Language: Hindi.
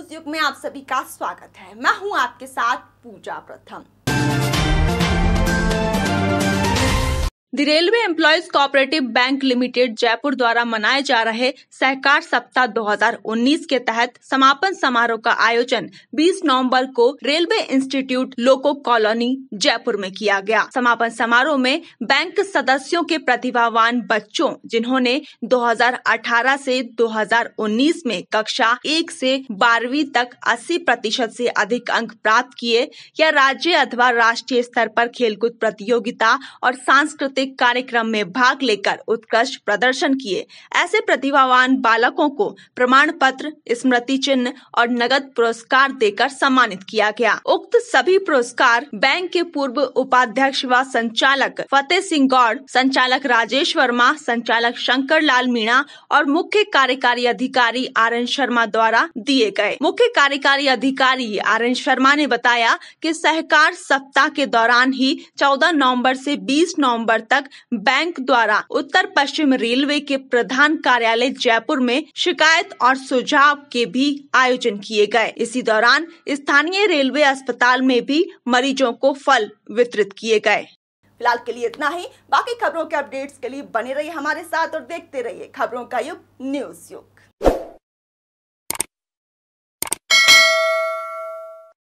न्यूज युग में आप सभी का स्वागत है मैं हूं आपके साथ पूजा प्रथम the railway employees cooperative bank limited Jaipur द्वारा मनाए जा रहे सहकार सप्ताह 2019 के तहत समापन समारोह का आयोजन 20 नवंबर को railway institute loco colony Jaipur में किया गया समापन समारोह में बैंक सदस्यों के प्रतिभावान बच्चों जिन्होंने 2018 से 2019 में कक्षा एक से बारहवीं तक 80 प्रतिशत ऐसी अधिक अंक प्राप्त किए या राज्य अथवा राष्ट्रीय स्तर पर खेलकूद प्रतियोगिता और सांस्कृतिक सांस्कृतिक कार्यक्रम में भाग लेकर उत्कृष्ट प्रदर्शन किए ऐसे प्रतिभावान बालकों को प्रमाण पत्र स्मृति चिन्ह और नगद पुरस्कार देकर सम्मानित किया गया उक्त सभी पुरस्कार बैंक के पूर्व उपाध्यक्ष व संचालक फतेह सिंह गौड़ संचालक राजेश वर्मा संचालक शंकर लाल मीणा और मुख्य कार्यकारी अधिकारी आर एन शर्मा द्वारा दिए गए मुख्य कार्यकारी अधिकारी आर एन शर्मा ने बताया कि सहकार सप्ताह के दौरान ही 14 नवंबर से 20 नवंबर तक संचालक बैंक द्वारा उत्तर पश्चिम रेलवे के प्रधान कार्यालय जयपुर में शिकायत और सुझाव के भी आयोजन किए गए इसी दौरान स्थानीय रेलवे अस्पताल में भी मरीजों को फल वितरित किए गए फिलहाल के लिए इतना ही बाकी खबरों के अपडेट्स के लिए बने रहिए हमारे साथ और देखते रहिए खबरों का युग न्यूज युग